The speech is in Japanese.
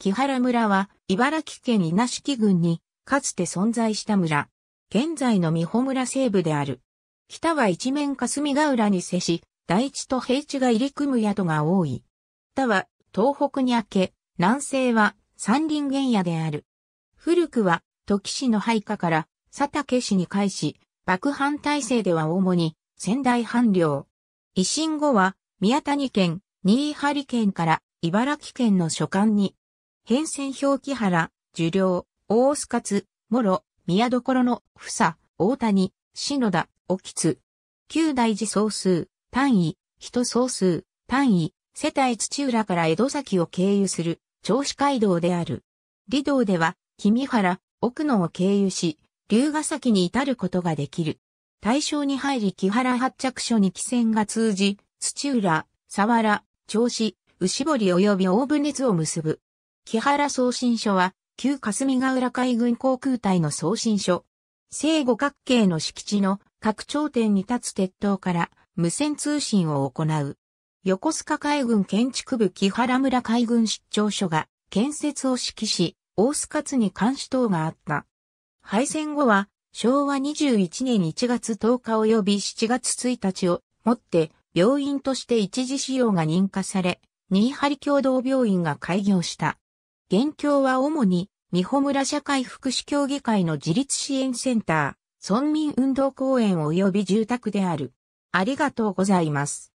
木原村は、茨城県稲敷郡に、かつて存在した村。現在の美穂村西部である。北は一面霞ヶ浦に接し、大地と平地が入り組む宿が多い。北は、東北に明け、南西は、山林原野である。古くは、土岐市の配下から、佐竹市に返し、幕藩体制では主に、仙台藩領。維新後は、宮谷県、新張県から、茨城県の所管に変遷表記原、樹領、大須勝、諸、宮所の、房、大谷、篠田、沖津。旧大寺総数、単位、人総数、単位、世帯土浦から江戸崎を経由する、銚子街道である。離道では、君原、奥野を経由し、龍ヶ崎に至ることができる。大正に入り木原発着所に汽船が通じ、土浦、沢原、銚子、牛堀及び大船津を結ぶ。木原送信所は、旧霞ヶ浦海軍航空隊の送信所。正五角形の敷地の各頂点に立つ鉄塔から無線通信を行う。横須賀海軍建築部木原村海軍出張所が建設を指揮し、大須勝に監視等があった。敗戦後は昭和21年1月10日及び7月1日をもって病院として一時使用が認可され、新張共同病院が開業した。現況は主に、美穂村社会福祉協議会の自立支援センター、村民運動公園及び住宅である。ありがとうございます。